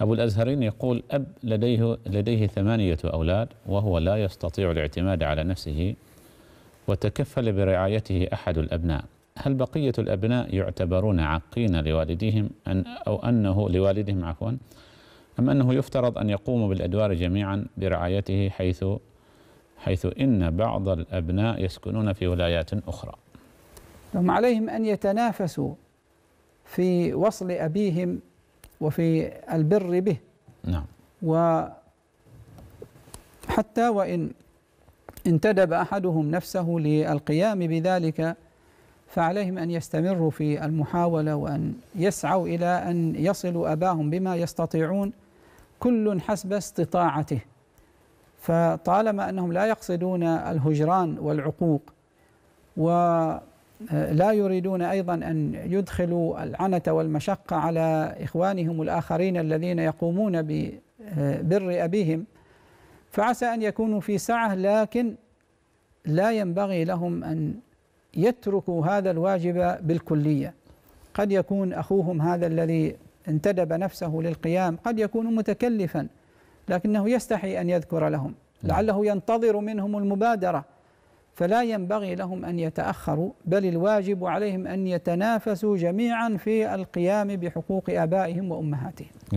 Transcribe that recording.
أبو الأزهرين يقول أب لديه, لديه ثمانية أولاد وهو لا يستطيع الاعتماد على نفسه وتكفل برعايته أحد الأبناء هل بقية الأبناء يعتبرون عاقين لوالدهم أن أو أنه لوالدهم عفوا أم أنه يفترض أن يقوموا بالأدوار جميعا برعايته حيث حيث إن بعض الأبناء يسكنون في ولايات أخرى هم نعم، عليهم أن يتنافسوا في وصل أبيهم وفي البر به نعم وحتى وإن انتدب أحدهم نفسه للقيام بذلك فعليهم أن يستمروا في المحاولة وأن يسعوا إلى أن يصلوا أباهم بما يستطيعون كل حسب استطاعته فطالما أنهم لا يقصدون الهجران والعقوق و لا يريدون أيضا أن يدخلوا العنة والمشقة على إخوانهم الآخرين الذين يقومون ببر أبيهم فعسى أن يكونوا في سعة لكن لا ينبغي لهم أن يتركوا هذا الواجب بالكلية قد يكون أخوهم هذا الذي انتدب نفسه للقيام قد يكون متكلفا لكنه يستحي أن يذكر لهم نعم. لعله ينتظر منهم المبادرة فلا ينبغي لهم ان يتاخروا بل الواجب عليهم ان يتنافسوا جميعا في القيام بحقوق ابائهم وامهاتهم